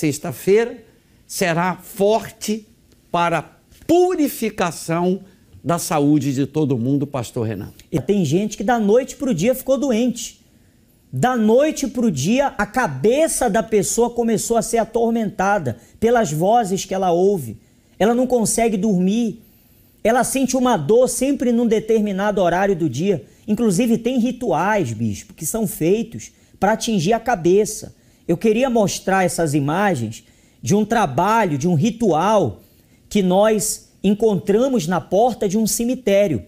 sexta-feira, será forte para purificação da saúde de todo mundo, pastor Renato. E tem gente que da noite para o dia ficou doente. Da noite para o dia, a cabeça da pessoa começou a ser atormentada pelas vozes que ela ouve. Ela não consegue dormir. Ela sente uma dor sempre num determinado horário do dia. Inclusive, tem rituais, bispo, que são feitos para atingir a cabeça. Eu queria mostrar essas imagens de um trabalho, de um ritual que nós encontramos na porta de um cemitério.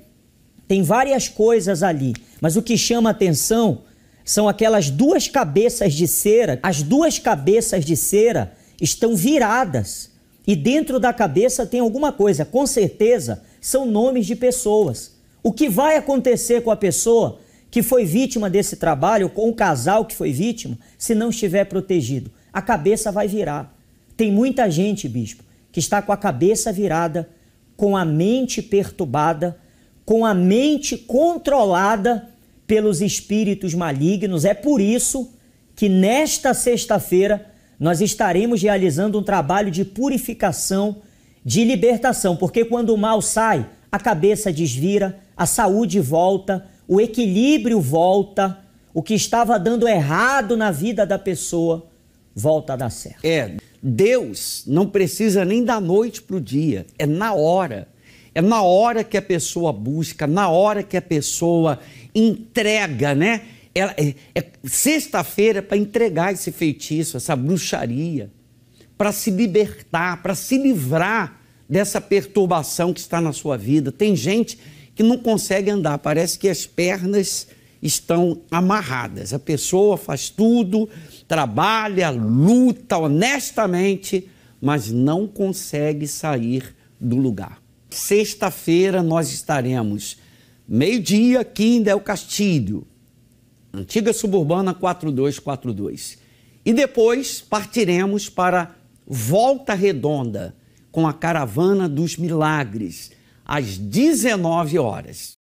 Tem várias coisas ali, mas o que chama atenção são aquelas duas cabeças de cera. As duas cabeças de cera estão viradas e dentro da cabeça tem alguma coisa, com certeza são nomes de pessoas. O que vai acontecer com a pessoa que foi vítima desse trabalho, ou um casal que foi vítima, se não estiver protegido, a cabeça vai virar. Tem muita gente, bispo, que está com a cabeça virada, com a mente perturbada, com a mente controlada pelos espíritos malignos. É por isso que nesta sexta-feira nós estaremos realizando um trabalho de purificação, de libertação, porque quando o mal sai, a cabeça desvira, a saúde volta, o equilíbrio volta, o que estava dando errado na vida da pessoa volta a dar certo. É, Deus não precisa nem da noite para o dia, é na hora. É na hora que a pessoa busca, na hora que a pessoa entrega, né? Ela, é, é sexta-feira para entregar esse feitiço, essa bruxaria, para se libertar, para se livrar dessa perturbação que está na sua vida. Tem gente que não consegue andar, parece que as pernas estão amarradas. A pessoa faz tudo, trabalha, luta honestamente, mas não consegue sair do lugar. Sexta-feira nós estaremos meio-dia aqui em Del Castilho, antiga suburbana 4242. E depois partiremos para Volta Redonda com a Caravana dos Milagres às 19 horas.